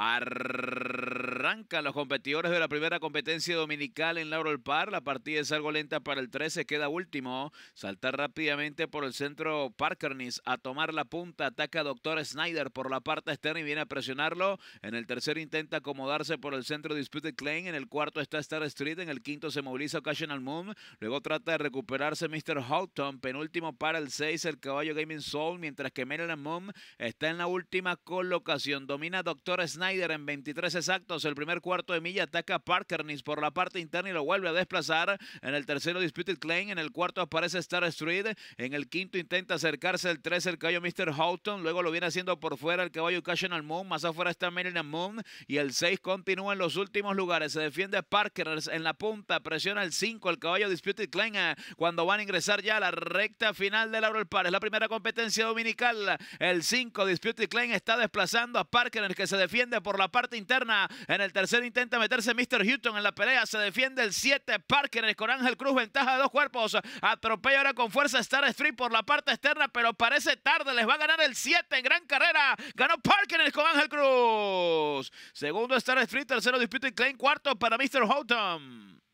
Arr- los competidores de la primera competencia dominical en Laurel Park. La partida es algo lenta para el 13, queda último. salta rápidamente por el centro Parkernis a tomar la punta. Ataca a Doctor Snyder por la parte externa y viene a presionarlo. En el tercero intenta acomodarse por el centro Disputed Claim. En el cuarto está Star Street. En el quinto se moviliza Occasional Moon. Luego trata de recuperarse Mr. Houghton. Penúltimo para el 6, el caballo Gaming Soul. Mientras que Maryland Moon está en la última colocación. Domina Doctor Snyder en 23 exactos primer cuarto de milla ataca a Parkernis por la parte interna y lo vuelve a desplazar. En el tercero Disputed Claim, en el cuarto aparece Star Street, en el quinto intenta acercarse el 13 el caballo Mr. Houghton, luego lo viene haciendo por fuera el caballo and Moon, más afuera está and Moon y el 6 continúa en los últimos lugares. Se defiende Parkers en la punta, presiona el 5 el caballo Disputed Claim eh, cuando van a ingresar ya a la recta final de El Par, Es la primera competencia dominical. El 5 Disputed Claim está desplazando a Parkernis que se defiende por la parte interna. En el tercer intenta meterse Mr. Houston en la pelea. Se defiende el 7 Parker. con Ángel Cruz. Ventaja de dos cuerpos. Atropella ahora con fuerza Star Street por la parte externa. Pero parece tarde. Les va a ganar el 7 en gran carrera. Ganó Parker con Ángel Cruz. Segundo Star Street. Tercero disputa y Klein. Cuarto para Mr. Houghton.